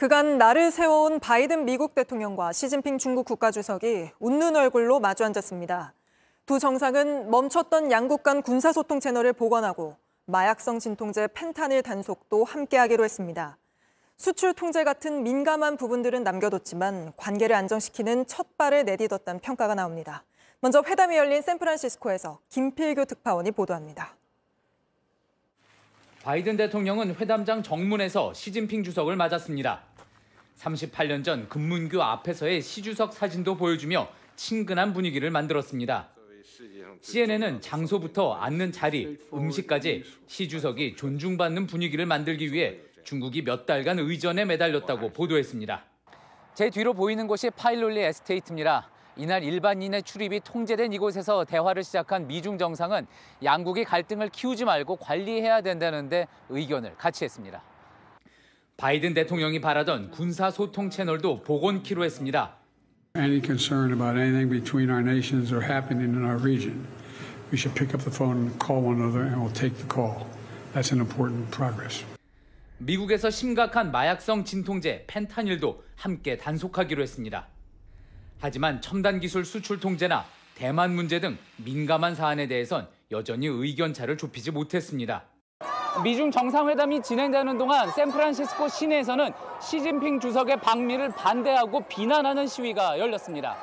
그간 나를 세워온 바이든 미국 대통령과 시진핑 중국 국가주석이 웃는 얼굴로 마주 앉았습니다. 두 정상은 멈췄던 양국 간 군사소통 채널을 복원하고 마약성 진통제 펜탄닐 단속도 함께하기로 했습니다. 수출 통제 같은 민감한 부분들은 남겨뒀지만 관계를 안정시키는 첫 발을 내딛었다는 평가가 나옵니다. 먼저 회담이 열린 샌프란시스코에서 김필규 특파원이 보도합니다. 바이든 대통령은 회담장 정문에서 시진핑 주석을 맞았습니다. 38년 전 금문교 앞에서의 시주석 사진도 보여주며 친근한 분위기를 만들었습니다. CNN은 장소부터 앉는 자리, 음식까지 시주석이 존중받는 분위기를 만들기 위해 중국이 몇 달간 의전에 매달렸다고 보도했습니다. 제 뒤로 보이는 곳이 파일롤리 에스테이트입니다. 이날 일반인의 출입이 통제된 이곳에서 대화를 시작한 미중 정상은 양국이 갈등을 키우지 말고 관리해야 된다는데 의견을 같이 했습니다. 바이든 대통령이 바라던 군사 소통 채널도 복원키로 했습니다. Any concern about anything between our nations or happening in our region, we should pick up the phone and call one another and we'll take the call. That's an important progress. 미국에서 심각한 마약성 진통제 펜타닐도 함께 단속하기로 했습니다. 하지만 첨단 기술 수출 통제나 대만 문제 등 민감한 사안에 대해선 여전히 의견 차를 좁히지 못했습니다. 미중 정상회담이 진행되는 동안 샌프란시스코 시내에서는 시진핑 주석의 방미를 반대하고 비난하는 시위가 열렸습니다.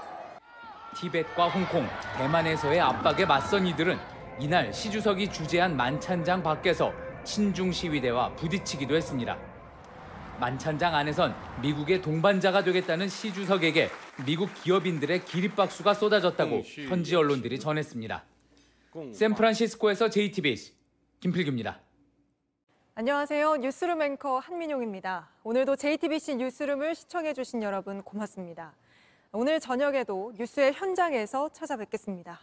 티벳과 홍콩, 대만에서의 압박에 맞선 이들은 이날 시 주석이 주재한 만찬장 밖에서 친중 시위대와 부딪히기도 했습니다. 만찬장 안에선 미국의 동반자가 되겠다는 시 주석에게 미국 기업인들의 기립박수가 쏟아졌다고 음, 현지 언론들이 전했습니다. 샌프란시스코에서 JTBC 김필규입니다. 안녕하세요. 뉴스룸 앵커 한민용입니다. 오늘도 JTBC 뉴스룸을 시청해주신 여러분 고맙습니다. 오늘 저녁에도 뉴스의 현장에서 찾아뵙겠습니다.